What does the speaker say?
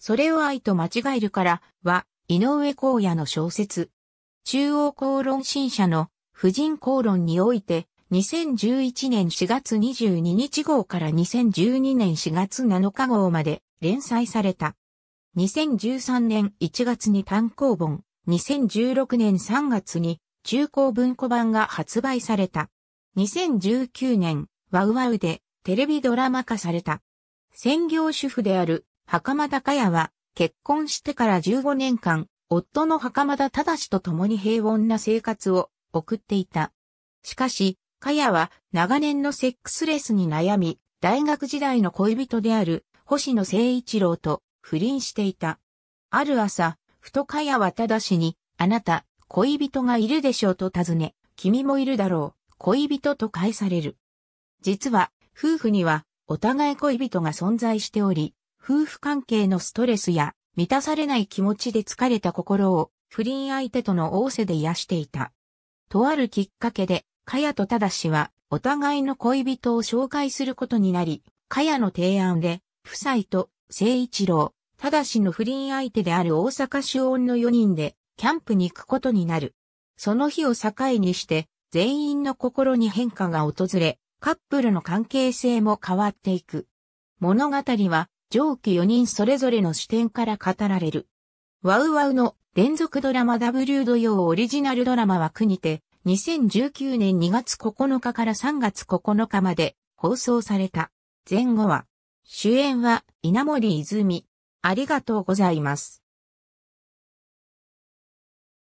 それを愛と間違えるから、は、井上公也の小説。中央公論新社の、婦人公論において、2011年4月22日号から2012年4月7日号まで連載された。2013年1月に単行本、2016年3月に中高文庫版が発売された。2019年、ワウワウでテレビドラマ化された。専業主婦である袴田かやは、結婚してから15年間、夫の袴田正と共に平穏な生活を送っていた。しかし、かやは長年のセックスレスに悩み、大学時代の恋人である星野誠一郎と不倫していた。ある朝、ふとかやはしに、あなた、恋人がいるでしょうと尋ね、君もいるだろう、恋人と返される。実は、夫婦にはお互い恋人が存在しており、夫婦関係のストレスや満たされない気持ちで疲れた心を不倫相手との仰せで癒していた。とあるきっかけで、かやとただしはお互いの恋人を紹介することになり、かやの提案で、夫妻と聖一郎、ただしの不倫相手である大阪主音の4人で、キャンプに行くことになる。その日を境にして、全員の心に変化が訪れ、カップルの関係性も変わっていく。物語は、上記4人それぞれの視点から語られる。ワウワウの連続ドラマ W 土曜オリジナルドラマ枠にて、2019年2月9日から3月9日まで放送された。前後は、主演は稲森泉。ありがとうございます。